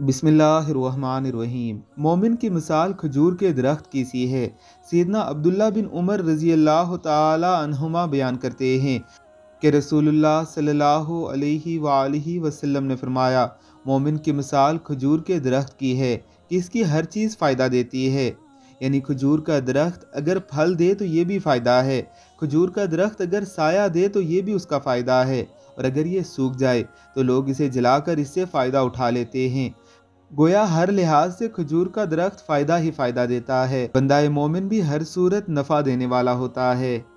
बिसमिल्लाम मोमिन की मिसाल खजूर के दरख्त की सी है सीदना अब्दुल्ला बिन उमर रजी अल्लाह तुमा बयान करते हैं कि रसूलुल्लाह सल्लल्लाहु अलैहि सल्ला वसल्लम ने फरमाया मोमिन की मिसाल खजूर के दरख्त की है कि इसकी हर चीज़ फ़ायदा देती है यानी खजूर का दरख्त अगर फल दे तो ये भी फ़ायदा है खजूर का दरख्त अगर साया दे तो ये भी उसका फ़ायदा है और अगर ये सूख जाए तो लोग इसे जलाकर इससे फ़ायदा उठा लेते हैं गोया हर लिहाज से खजूर का दरख्त फ़ायदा ही फ़ायदा देता है बंदा मोमिन भी हर सूरत नफ़ा देने वाला होता है